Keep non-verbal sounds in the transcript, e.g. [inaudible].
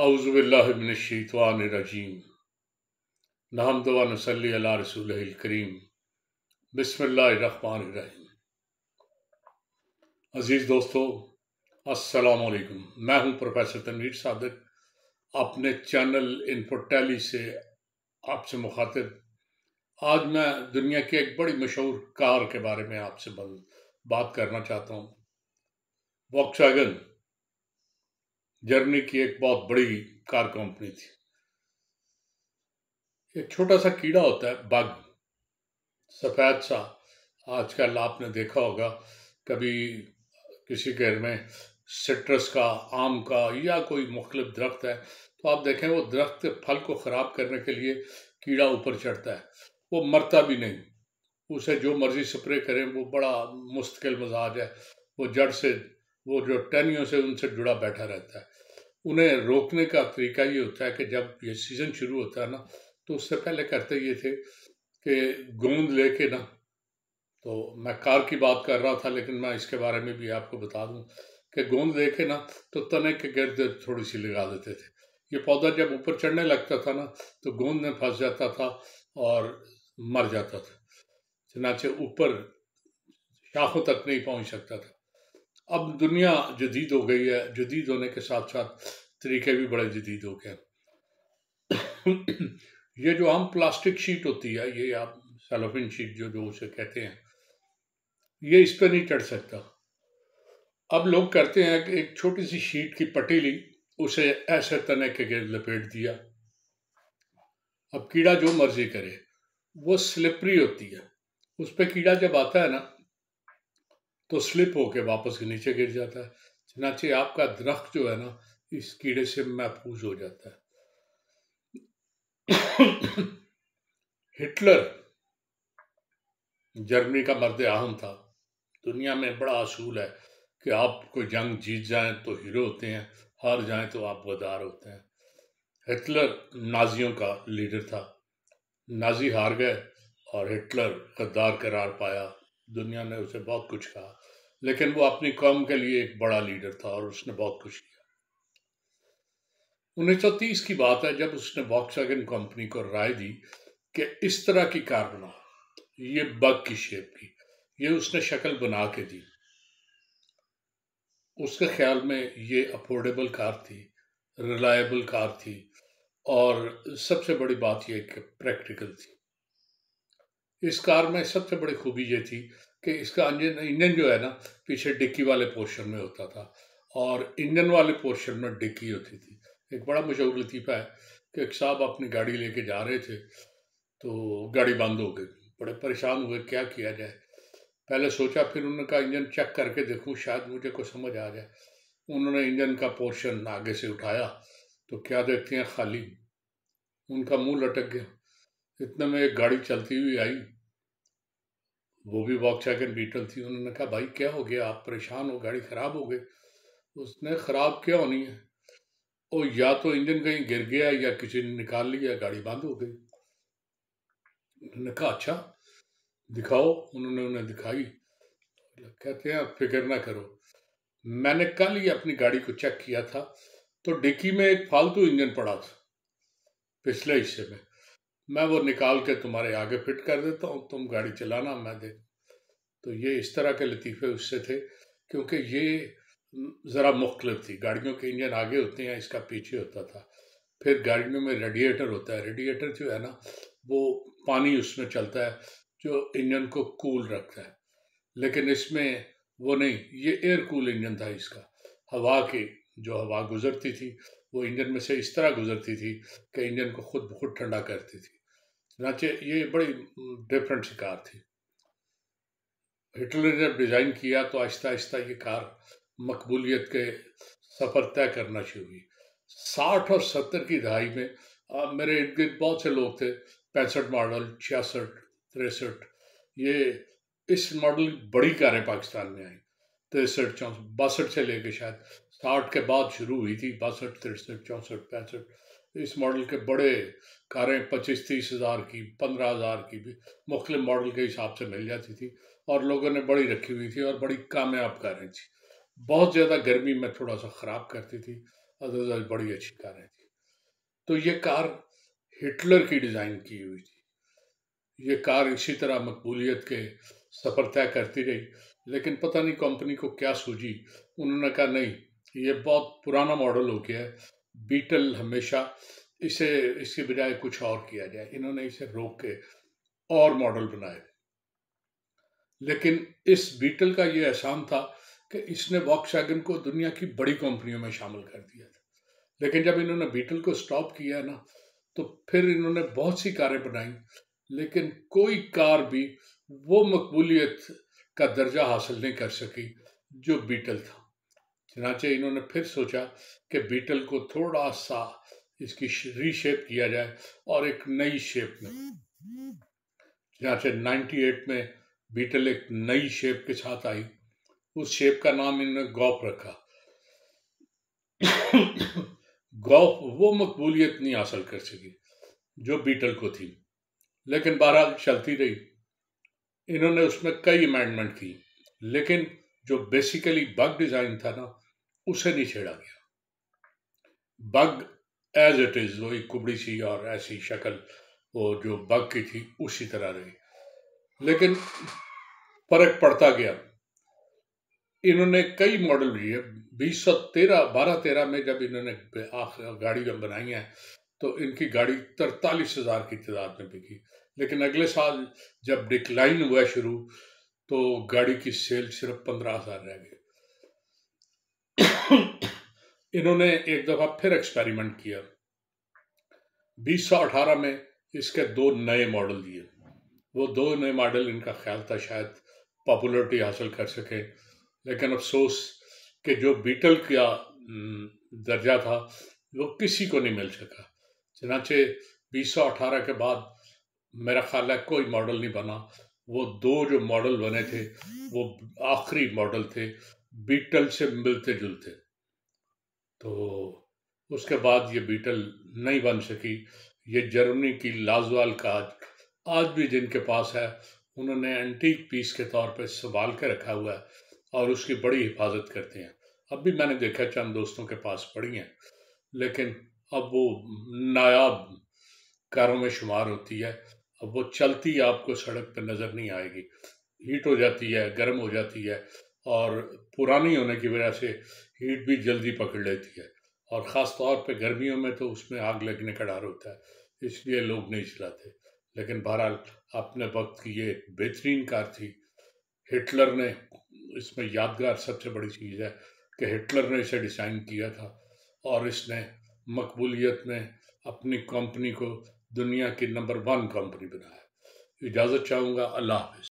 आउज़बिल्लिनशैतवानरजीम नाम दवा नसली अला रसूल करीम रहीम अज़ीज़ दोस्तों अस्सलाम मैं हूं प्रोफेसर तनवीर सादक अपने चैनल इनफोटैली से आपसे मुखातिब आज मैं दुनिया के एक बड़ी मशहूर कार के बारे में आपसे बात करना चाहता हूं वॉक्सैगन जर्मनी की एक बहुत बड़ी कार कंपनी थी एक छोटा सा कीड़ा होता है बग सफ़ेद सा आजकल आपने देखा होगा कभी किसी घर में सिट्रस का आम का या कोई मुख्तलिफ दरख्त है तो आप देखें वो दरख्त फल को ख़राब करने के लिए कीड़ा ऊपर चढ़ता है वो मरता भी नहीं उसे जो मर्ज़ी स्प्रे करें वो बड़ा मुस्तकिल मजाज है वो जड़ से वो जो टहनियों से उनसे जुड़ा बैठा रहता है उन्हें रोकने का तरीका ये होता है कि जब ये सीज़न शुरू होता है ना तो उससे पहले करते ये थे कि गोंद लेके ना तो मैं कार की बात कर रहा था लेकिन मैं इसके बारे में भी आपको बता दूं कि गोंद लेके ना तो तने के गर्द थोड़ी सी लगा देते थे ये पौधा जब ऊपर चढ़ने लगता था ना तो गोंद में फंस जाता था और मर जाता था चनाचे ऊपर शाखों तक नहीं पहुंच सकता था अब दुनिया जदीद हो गई है जदीद होने के साथ साथ तरीके भी बड़े जदीद हो गए [clears throat] ये जो हम प्लास्टिक शीट होती है ये आप सेलोफिन शीट जो जो उसे कहते हैं ये इस पर नहीं चढ़ सकता अब लोग करते हैं कि एक छोटी सी शीट की पट्टी ली उसे ऐसे तने के गिर लपेट दिया अब कीड़ा जो मर्जी करे वो स्लिपरी होती है उस पर कीड़ा जब आता है ना तो स्लिप होके वापस नीचे गिर जाता है चनाचे आपका दरख्त जो है ना इस कीड़े से महफूज हो जाता है हिटलर जर्मनी का मर्द अहम था दुनिया में बड़ा असूल है कि आप कोई जंग जीत जाएं तो हीरो होते हैं हार जाएं तो आप गदार होते हैं हिटलर नाजियों का लीडर था नाजी हार गए और हिटलर गद्दार करार पाया दुनिया ने उसे बहुत कुछ कहा लेकिन वो अपनी कौम के लिए एक बड़ा लीडर था और उसने बहुत कुछ किया 1930 की बात है जब उसने वॉक्सवैगन कंपनी को राय दी कि इस तरह की कार बना ये बग की शेप की ये उसने शक्ल बना के दी उसके ख्याल में ये अफोर्डेबल कार थी रिलायबल कार थी और सबसे बड़ी बात यह कि प्रैक्टिकल थी इस कार में सबसे बड़ी खूबी ये थी कि इसका इंजन इंजन जो है ना पीछे डिक्की वाले पोर्शन में होता था और इंजन वाले पोर्शन में डिक्की होती थी एक बड़ा मशहूर लतीफ़ा है कि एक साहब अपनी गाड़ी लेके जा रहे थे तो गाड़ी बंद हो गई बड़े परेशान हुए क्या किया जाए पहले सोचा फिर उन्होंने कहा इंजन चेक करके देखूँ शायद मुझे कुछ समझ आ जाए उन्होंने इंजन का पोर्शन आगे से उठाया तो क्या देखते हैं खाली उनका मुंह लटक गया इतने में एक गाड़ी चलती हुई आई वो भी वॉक बीटल थी उन्होंने कहा भाई क्या हो गया आप परेशान हो गाड़ी ख़राब हो गई उसने ख़राब क्या होनी है वो या तो इंजन कहीं गिर गया या किसी ने निकाल लिया गाड़ी बंद हो गई उन्होंने कहा अच्छा दिखाओ उन्होंने उन्हें दिखाई कहते हैं फिक्र ना करो मैंने कल ही अपनी गाड़ी को चेक किया था तो डिक्की में एक फालतू इंजन पड़ा था पिछले हिस्से में मैं वो निकाल के तुम्हारे आगे फिट कर देता हूँ तुम गाड़ी चलाना मैं दे तो ये इस तरह के लतीफ़े उससे थे क्योंकि ये ज़रा मुख्तलिफ थी गाड़ियों के इंजन आगे होते हैं इसका पीछे होता था फिर गाड़ियों में रेडिएटर होता है रेडिएटर जो है ना वो पानी उसमें चलता है जो इंजन को कूल रखता है लेकिन इसमें वो नहीं ये एयर कूल इंजन था इसका हवा के जो हवा गुजरती थी वो इंजन में से इस तरह गुजरती थी कि इंजन को खुद ब खुद ठंडा करती थी नाचे ये बड़ी डिफरेंट सी कार थी हिटलर ने जब डिज़ाइन किया तो आहिस्ता आहिस्ता ये कार मकबूलियत के सफ़र तय करना शुरू हुई साठ और सत्तर की दहाई में आ, मेरे इर्द गिर्द बहुत से लोग थे पैंसठ मॉडल छियासठ तिरसठ ये इस मॉडल बड़ी कारें पाकिस्तान में आई तिरसठ चौंसठ बासठ से लेके शायद साठ के बाद शुरू हुई थी बासठ तिरसठ चौंसठ पैंसठ इस मॉडल के बड़े कारें पच्चीस तीस हज़ार की पंद्रह हज़ार की भी मुख्त मॉडल के हिसाब से मिल जाती थी और लोगों ने बड़ी रखी हुई थी और बड़ी कामयाब कारें थी बहुत ज़्यादा गर्मी में थोड़ा सा ख़राब करती थी अदरवाइज बड़ी अच्छी कारें थी तो ये कार हिटलर की डिज़ाइन की हुई थी ये कार इसी तरह मकबूलियत के सफ़र तय करती रही लेकिन पता नहीं कंपनी को क्या सूझी उन्होंने कहा नहीं ये बहुत पुराना मॉडल हो गया है बीटल हमेशा इसे इसके बजाय कुछ और किया जाए इन्होंने इसे रोक के और मॉडल बनाए लेकिन इस बीटल का ये एहसान था कि इसने वॉक्स को दुनिया की बड़ी कंपनियों में शामिल कर दिया था लेकिन जब इन्होंने बीटल को स्टॉप किया ना तो फिर इन्होंने बहुत सी कारें बनाई लेकिन कोई कार भी वो मकबूलियत का दर्जा हासिल नहीं कर सकी जो बीटल था चनाचे इन्होंने फिर सोचा कि बीटल को थोड़ा सा इसकी रीशेप किया जाए और एक नई शेप में चनाचे 98 में बीटल एक नई शेप के साथ आई उस शेप का नाम इन्होंने गॉफ रखा गॉफ वो मकबूलियत नहीं हासिल कर सकी जो बीटल को थी लेकिन बहरहाल चलती रही इन्होंने उसमें कई अमेंडमेंट की लेकिन जो बेसिकली बग डिज़ाइन था ना उसे नहीं छेड़ा गया बग एज इट इज वो एक कुबड़ी सी और ऐसी शक्ल वो जो बग की थी उसी तरह रही लेकिन फर्क पड़ता गया इन्होंने कई मॉडल लिए बीस सौ तेरह बारह तेरह में जब इन्होंने गाड़ी जब बनाई है तो इनकी गाड़ी तरतालीस हज़ार की तादाद में बिकी लेकिन अगले साल जब डिक्लाइन हुआ शुरू तो गाड़ी की सेल सिर्फ पंद्रह हज़ार रह गई [coughs] इन्होंने एक दफा फिर एक्सपेरिमेंट किया बीस सौ अठारह में इसके दो नए मॉडल दिए वो दो नए मॉडल इनका ख्याल था शायद पॉपुलरिटी हासिल कर सके लेकिन अफसोस कि जो बीटल का दर्जा था वो किसी को नहीं मिल सका चनाचे बीस सौ के बाद मेरा ख्याल है कोई मॉडल नहीं बना वो दो जो मॉडल बने थे वो आखिरी मॉडल थे बीटल से मिलते जुलते तो उसके बाद ये बीटल नहीं बन सकी ये जर्मनी की लाजवाल काज आज भी जिनके पास है उन्होंने एंटीक पीस के तौर पर संभाल के रखा हुआ है और उसकी बड़ी हिफाजत करते हैं अब भी मैंने देखा चंद दोस्तों के पास पड़ी हैं लेकिन अब वो नायाब कारों में शुमार होती है अब वो चलती आपको सड़क पर नज़र नहीं आएगी हीट हो जाती है गर्म हो जाती है और पुरानी होने की वजह से हीट भी जल्दी पकड़ लेती है और ख़ास तौर पे गर्मियों में तो उसमें आग लगने का डर होता है इसलिए लोग नहीं चलाते लेकिन बहरहाल अपने वक्त की ये बेहतरीन कार थी हिटलर ने इसमें यादगार सबसे बड़ी चीज़ है कि हिटलर ने इसे डिज़ाइन किया था और इसने मकबूलियत में अपनी कंपनी को दुनिया की नंबर वन कंपनी बनाया इजाज़त चाहूँगा अल्लाह हाफ